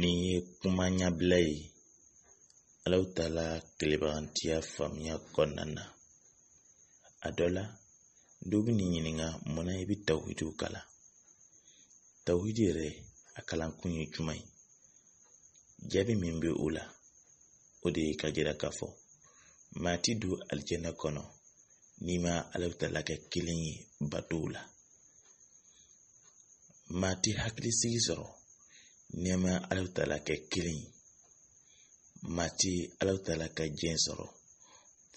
ni kuma ɲɛbila ye alaw taala kelebagantiya faamuya kɔnna na a dɔ la dɔw bi n'i ɲininga munna i bɛ tawhidiw kalan tawhidi yɛrɛ a kalankun ye jumɛn ye jaabi min be o la o de ye ka jira k'a fɔ maa don kɔnɔ n'i ma alaw taala kɛ kelen ye batow la hakilisigi sɔrɔ Niɛma Alahu taala kɛ kelen mati Alahu taala ka jɛn sɔrɔ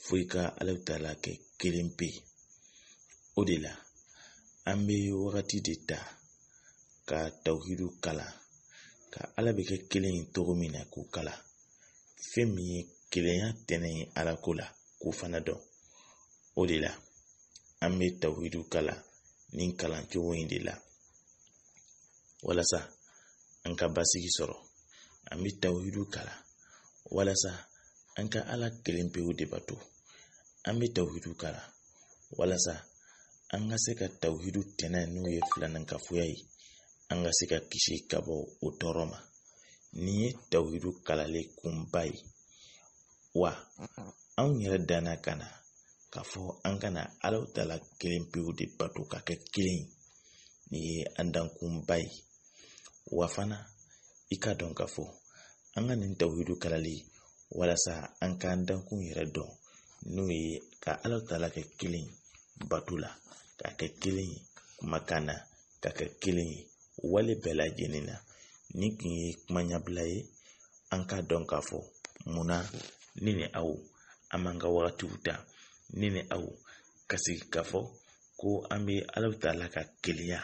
foyi ka Alahu taala kɛ kelen pe o de la an be wagati de ta ka tawhidu kala ka ala be kɛ kelen togo min na k'u kala fɛn min ye kelenya tɛnɛn ye ala ko la ku fana dɔn o de la an be tawhidu kala ni kalancogo yi de la walasa an ka basigi sɔrɔ an be tawhidu kala walasa an ka ala kelen pewu de bato an be tawhidu kala walasa an ka se ka tawhidu tɛnɛn n'o ye filanan ye an ka se ka kisi ka bɔ o tɔɔrɔ ma nin ye tawhidu kalale kunba ye wa anw yɛrɛ danna ka na k'a fɔ an kana alaw ta kelen pewu de bato ka kɛ kelen ye nin ye an dankunba ye wa fana i k'a dɔn ka fɔ an ka nin tawidu kalali walasa an k'an dakun yɛrɛ dɔn n'o ye ka ala tala kɛ kelen bato la k'a kɛ kelen ye kumakan na ka kɛ kelen ye wale bɛɛ lajɛlen na ni tun ye kuma ɲɛbila ye an k'a dɔn k'a fɔ munna ne ni aw an man ka wagatiw ta ne ni aw ka sigi k'a fɔ ko an be alaw ta ka keleya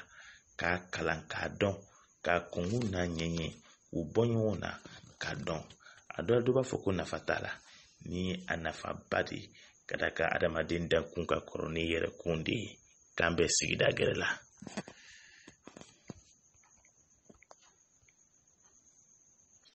k'a kalan k'a dɔn ka kɔn n'a ɲɛɲɛ u bɔ ɲɔgɔn na k'a dɔn a dɔ la dɔ b'a fɔ ko nafa t'a la ni a nafaba de ka d'a kan adamaden dakun ka kɔrɔ ni yɛrɛ kun de ye k'an bɛ sigida gɛrɛ la